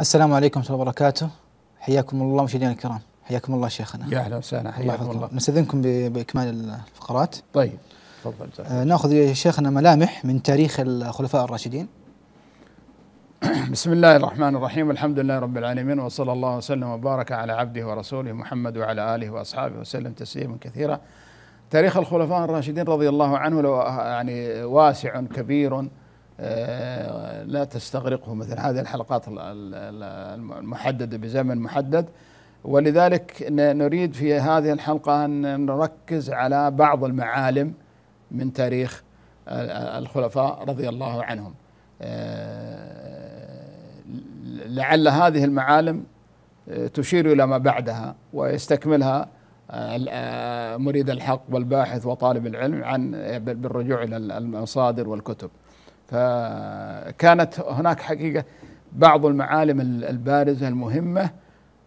السلام عليكم ورحمه الله وبركاته حياكم الله مشاهدينا الكرام حياكم الله شيخنا يا اهلا وسهلا حياكم الله نستاذنكم باكمال الفقرات طيب تفضل آه ناخذ يا شيخنا ملامح من تاريخ الخلفاء الراشدين بسم الله الرحمن الرحيم الحمد لله رب العالمين وصلى الله وسلم وبارك على عبده ورسوله محمد وعلى اله واصحابه وسلم تسليما كثيرا تاريخ الخلفاء الراشدين رضي الله عنه لو يعني واسع كبير آه، لا تستغرقه مثل هذه الحلقات المحدده بزمن محدد ولذلك نريد في هذه الحلقه ان نركز على بعض المعالم من تاريخ الخلفاء رضي الله عنهم آه، لعل هذه المعالم آه، تشير الى ما بعدها ويستكملها مريد الحق والباحث وطالب العلم عن بالرجوع الى المصادر والكتب فكانت هناك حقيقة بعض المعالم البارزة المهمة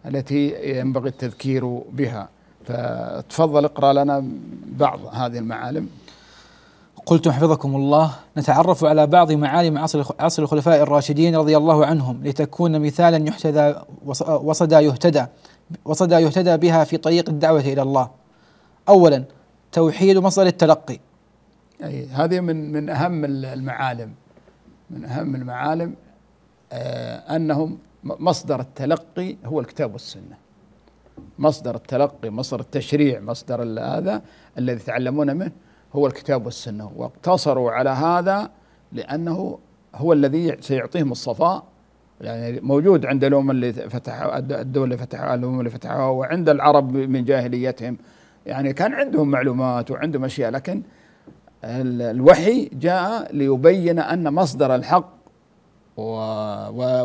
التي ينبغي التذكير بها فتفضل اقرأ لنا بعض هذه المعالم قلت حفظكم الله نتعرف على بعض معالم عصر عصر الخلفاء الراشدين رضي الله عنهم لتكون مثالا يحتذى وصدى يهتدى وصدى يهتدى بها في طريق الدعوة إلى الله أولا توحيد مصدر التلقي أي هذه من من أهم المعالم من أهم المعالم آه، أنهم مصدر التلقي هو الكتاب والسنة مصدر التلقي مصدر التشريع مصدر هذا الذي يتعلمون منه هو الكتاب والسنة واقتصروا على هذا لأنه هو الذي سيعطيهم الصفاء يعني موجود عند الأمم اللي فتحوا الدول اللي فتحوا الأمم اللي فتحوها وعند العرب من جاهليتهم يعني كان عندهم معلومات وعندهم أشياء لكن الوحي جاء ليبين ان مصدر الحق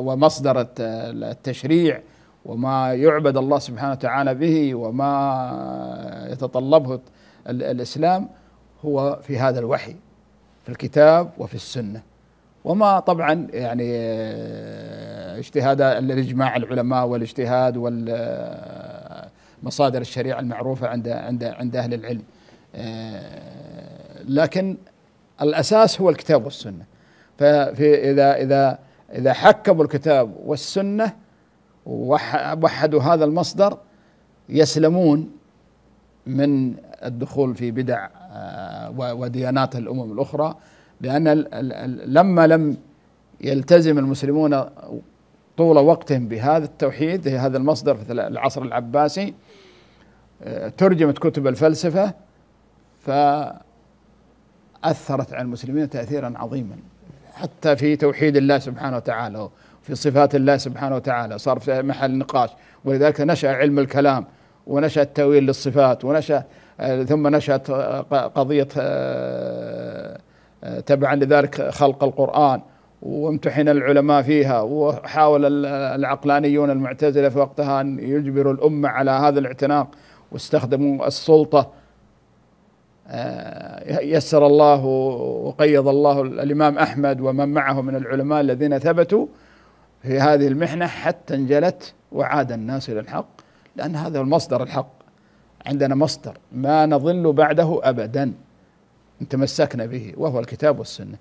ومصدر التشريع وما يعبد الله سبحانه وتعالى به وما يتطلبه الاسلام هو في هذا الوحي في الكتاب وفي السنه وما طبعا يعني آه، اجتهاد الاجماع العلماء والاجتهاد والمصادر الشريعه المعروفه عند عند عند اهل العلم آه، لكن الاساس هو الكتاب والسنه ففي اذا اذا اذا حكموا الكتاب والسنه ووحدوا هذا المصدر يسلمون من الدخول في بدع آه، وديانات الامم الاخرى لان لما لم يلتزم المسلمون طول وقتهم بهذا التوحيد هذا المصدر في العصر العباسي آه، ترجمت كتب الفلسفه ف أثرت على المسلمين تأثيرا عظيما حتى في توحيد الله سبحانه وتعالى في صفات الله سبحانه وتعالى صار في محل نقاش ولذلك نشأ علم الكلام ونشأ التأويل للصفات ونشأ ثم نشأت قضية آه، آه، تبعا لذلك خلق القرآن وامتحن العلماء فيها وحاول العقلانيون المعتزلة في وقتها أن يجبروا الأمة على هذا الاعتناق واستخدموا السلطة آه، يسر الله وقيض الله الإمام أحمد ومن معه من العلماء الذين ثبتوا في هذه المحنة حتى انجلت وعاد الناس إلى الحق لأن هذا المصدر الحق عندنا مصدر ما نضل بعده أبدا إن تمسكنا به وهو الكتاب والسنة